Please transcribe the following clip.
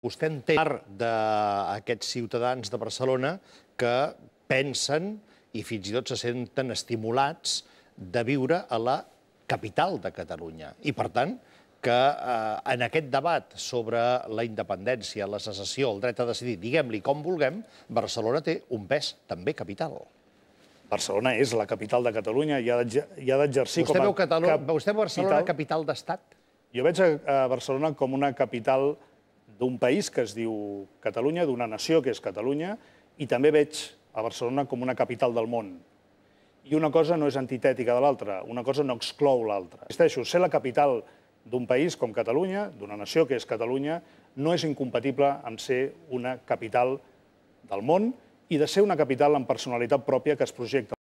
Vostè entén part d'aquests ciutadans de Barcelona que pensen i fins i tot se senten estimulats de viure a la capital de Catalunya. I, per tant, que eh, en aquest debat sobre la independència, la secessió, el dret a decidir, diguem-li com vulguem, Barcelona té un pes també capital. Barcelona és la capital de Catalunya i ha d'exercir com a... Vostè veu Barcelona capital, capital d'estat? Jo veig a Barcelona com una capital d'estat d'un país que es diu Catalunya, d'una nació que és Catalunya, i també veig a Barcelona com una capital del món. I una cosa no és antitètica de l'altra, una cosa no exclou l'altra. Existeixo, ser la capital d'un país com Catalunya, d'una nació que és Catalunya, no és incompatible amb ser una capital del món i de ser una capital amb personalitat pròpia que es projecta